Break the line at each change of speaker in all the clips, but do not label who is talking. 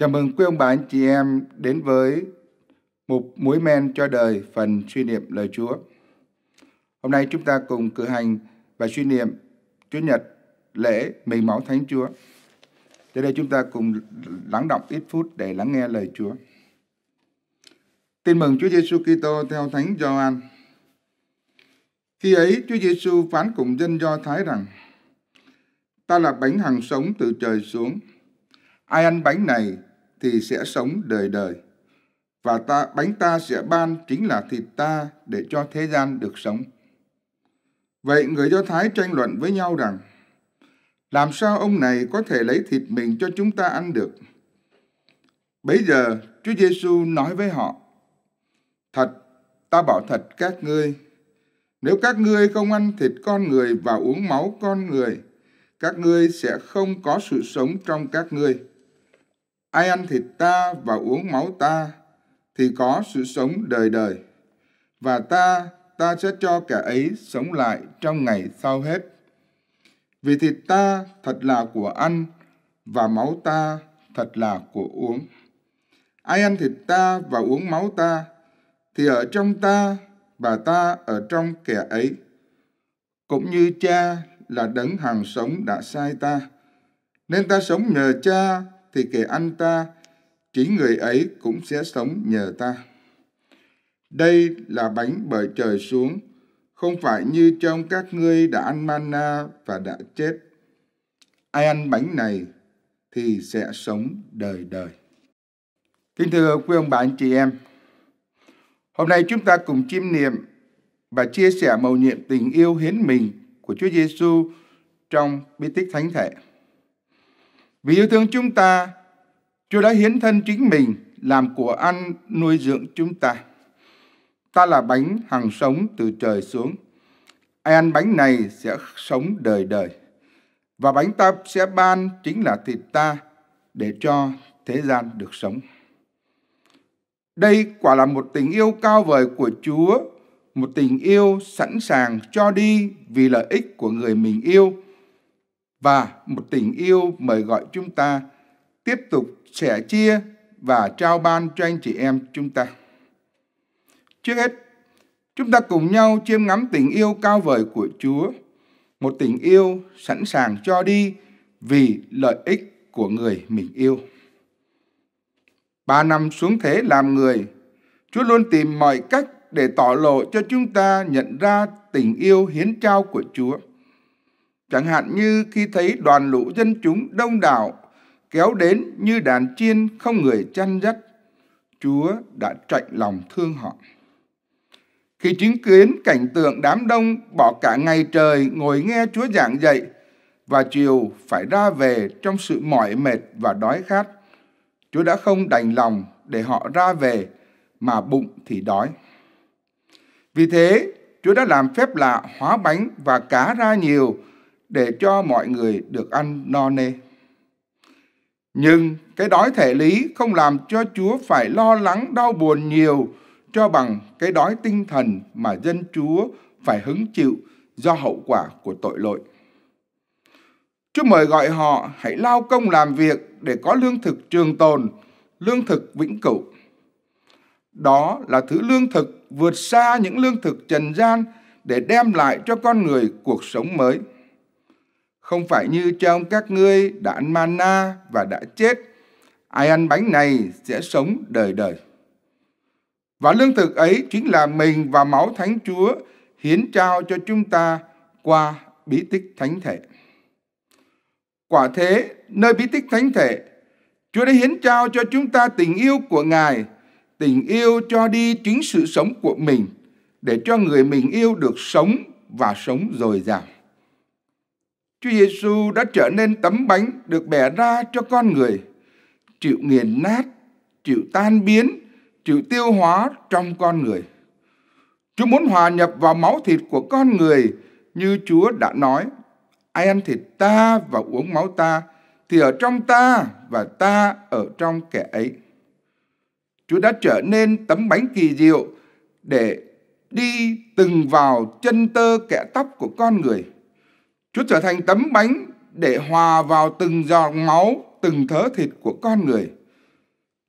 Chào mừng quý ông bà anh chị em đến với một Muối men cho đời phần suy niệm lời Chúa. Hôm nay chúng ta cùng cử hành và suy niệm Chúa Nhật lễ mình máu Thánh Chúa. Tới đây chúng ta cùng lắng động ít phút để lắng nghe lời Chúa. Tin mừng Chúa Giêsu Kitô theo Thánh Gioan. Khi ấy Chúa Giêsu phán cùng dân Do Thái rằng: Ta là bánh hằng sống từ trời xuống. Ai ăn bánh này thì sẽ sống đời đời. Và ta bánh ta sẽ ban chính là thịt ta để cho thế gian được sống. Vậy người Do Thái tranh luận với nhau rằng, làm sao ông này có thể lấy thịt mình cho chúng ta ăn được? Bấy giờ Chúa Giêsu nói với họ, Thật, ta bảo thật các ngươi, nếu các ngươi không ăn thịt con người và uống máu con người, các ngươi sẽ không có sự sống trong các ngươi ai ăn thịt ta và uống máu ta thì có sự sống đời đời và ta ta sẽ cho kẻ ấy sống lại trong ngày sau hết vì thịt ta thật là của ăn và máu ta thật là của uống ai ăn thịt ta và uống máu ta thì ở trong ta và ta ở trong kẻ ấy cũng như cha là đấng hàng sống đã sai ta nên ta sống nhờ cha thì kẻ ăn ta, chính người ấy cũng sẽ sống nhờ ta. Đây là bánh bởi trời xuống, không phải như trong các ngươi đã ăn manna và đã chết. Ai ăn bánh này thì sẽ sống đời đời. Kính thưa quý ông bà anh chị em, hôm nay chúng ta cùng chiêm niệm và chia sẻ mầu nhiệm tình yêu hiến mình của Chúa Giêsu trong bí tích thánh thể. Vì yêu thương chúng ta, Chúa đã hiến thân chính mình làm của ăn nuôi dưỡng chúng ta. Ta là bánh hằng sống từ trời xuống. Ai ăn bánh này sẽ sống đời đời. Và bánh ta sẽ ban chính là thịt ta để cho thế gian được sống. Đây quả là một tình yêu cao vời của Chúa, một tình yêu sẵn sàng cho đi vì lợi ích của người mình yêu và một tình yêu mời gọi chúng ta tiếp tục sẻ chia và trao ban cho anh chị em chúng ta. Trước hết, chúng ta cùng nhau chiêm ngắm tình yêu cao vời của Chúa, một tình yêu sẵn sàng cho đi vì lợi ích của người mình yêu. Ba năm xuống thế làm người, Chúa luôn tìm mọi cách để tỏ lộ cho chúng ta nhận ra tình yêu hiến trao của Chúa. Chẳng hạn như khi thấy đoàn lũ dân chúng đông đảo kéo đến như đàn chiên không người chăn dắt, Chúa đã chạy lòng thương họ. Khi chứng kiến cảnh tượng đám đông bỏ cả ngày trời ngồi nghe Chúa giảng dạy và chiều phải ra về trong sự mỏi mệt và đói khát, Chúa đã không đành lòng để họ ra về mà bụng thì đói. Vì thế, Chúa đã làm phép lạ hóa bánh và cá ra nhiều để cho mọi người được ăn no nê. Nhưng cái đói thể lý không làm cho Chúa phải lo lắng đau buồn nhiều cho bằng cái đói tinh thần mà dân Chúa phải hứng chịu do hậu quả của tội lỗi. Chúa mời gọi họ hãy lao công làm việc để có lương thực trường tồn, lương thực vĩnh cửu. Đó là thứ lương thực vượt xa những lương thực trần gian để đem lại cho con người cuộc sống mới không phải như trong các ngươi đã ăn mana và đã chết. Ai ăn bánh này sẽ sống đời đời. Và lương thực ấy chính là mình và máu Thánh Chúa hiến trao cho chúng ta qua bí tích thánh thể. Quả thế, nơi bí tích thánh thể, Chúa đã hiến trao cho chúng ta tình yêu của Ngài, tình yêu cho đi chính sự sống của mình, để cho người mình yêu được sống và sống dồi dào. Chúa Giêsu đã trở nên tấm bánh được bẻ ra cho con người, chịu nghiền nát, chịu tan biến, chịu tiêu hóa trong con người. Chúa muốn hòa nhập vào máu thịt của con người như Chúa đã nói, ai ăn thịt ta và uống máu ta thì ở trong ta và ta ở trong kẻ ấy. Chúa đã trở nên tấm bánh kỳ diệu để đi từng vào chân tơ kẻ tóc của con người – Chúa trở thành tấm bánh để hòa vào từng giọt máu, từng thớ thịt của con người.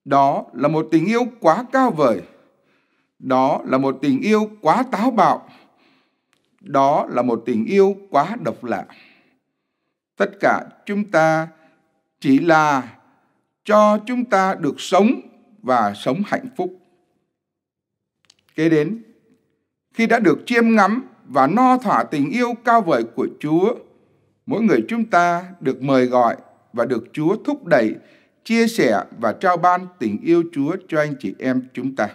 Đó là một tình yêu quá cao vời. Đó là một tình yêu quá táo bạo. Đó là một tình yêu quá độc lạ. Tất cả chúng ta chỉ là cho chúng ta được sống và sống hạnh phúc. Kế đến, khi đã được chiêm ngắm và no thỏa tình yêu cao vời của Chúa. Mỗi người chúng ta được mời gọi và được Chúa thúc đẩy, chia sẻ và trao ban tình yêu Chúa cho anh chị em chúng ta.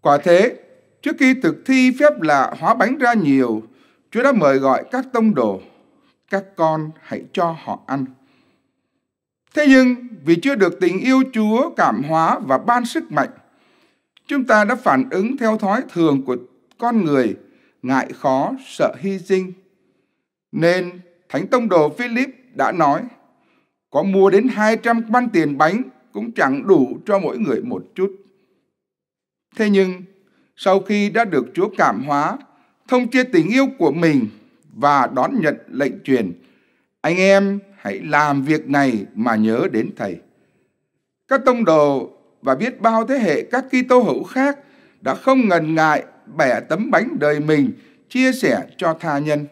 Quả thế, trước khi thực thi phép lạ hóa bánh ra nhiều, Chúa đã mời gọi các tông đồ, các con hãy cho họ ăn. Thế nhưng, vì chưa được tình yêu Chúa cảm hóa và ban sức mạnh, chúng ta đã phản ứng theo thói thường của con người, ngại khó, sợ hy sinh. Nên Thánh Tông Đồ Philip đã nói, có mua đến 200 quan tiền bánh cũng chẳng đủ cho mỗi người một chút. Thế nhưng, sau khi đã được Chúa cảm hóa, thông chia tình yêu của mình và đón nhận lệnh truyền, anh em hãy làm việc này mà nhớ đến Thầy. Các tông đồ và biết bao thế hệ các Kitô hữu khác đã không ngần ngại bẻ tấm bánh đời mình chia sẻ cho tha nhân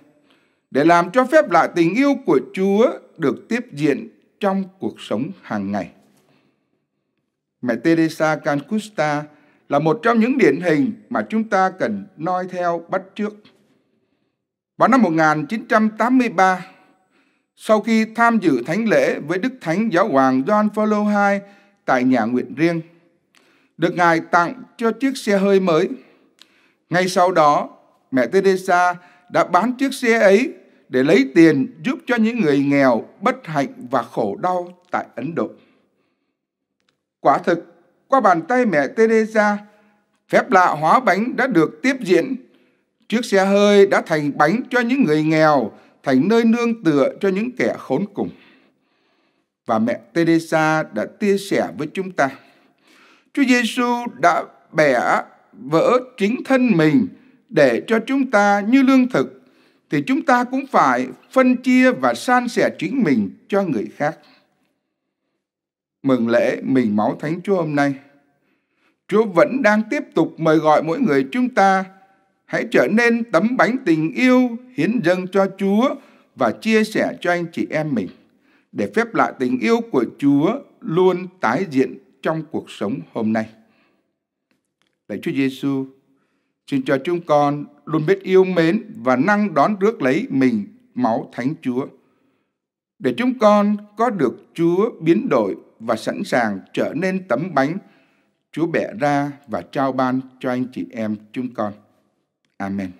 để làm cho phép lạ tình yêu của Chúa được tiếp diện trong cuộc sống hàng ngày. Mẹ Teresa Cancusta là một trong những điển hình mà chúng ta cần noi theo bắt trước. Vào năm 1983, sau khi tham dự thánh lễ với Đức Thánh Giáo hoàng John Paul II tại nhà nguyện riêng, được Ngài tặng cho chiếc xe hơi mới – ngay sau đó, mẹ Teresa đã bán chiếc xe ấy để lấy tiền giúp cho những người nghèo, bất hạnh và khổ đau tại Ấn Độ. Quả thực, qua bàn tay mẹ Teresa, phép lạ hóa bánh đã được tiếp diễn. Chiếc xe hơi đã thành bánh cho những người nghèo, thành nơi nương tựa cho những kẻ khốn cùng. Và mẹ Teresa đã chia sẻ với chúng ta. Chúa Giêsu đã bẻ vỡ chính thân mình để cho chúng ta như lương thực thì chúng ta cũng phải phân chia và san sẻ chính mình cho người khác. Mừng lễ mình máu Thánh Chúa hôm nay. Chúa vẫn đang tiếp tục mời gọi mỗi người chúng ta hãy trở nên tấm bánh tình yêu hiến dâng cho Chúa và chia sẻ cho anh chị em mình để phép lạ tình yêu của Chúa luôn tái diện trong cuộc sống hôm nay. Lạy Chúa Giêsu, xin cho chúng con luôn biết yêu mến và năng đón rước lấy mình máu Thánh Chúa, để chúng con có được Chúa biến đổi và sẵn sàng trở nên tấm bánh Chúa bẻ ra và trao ban cho anh chị em chúng con. Amen.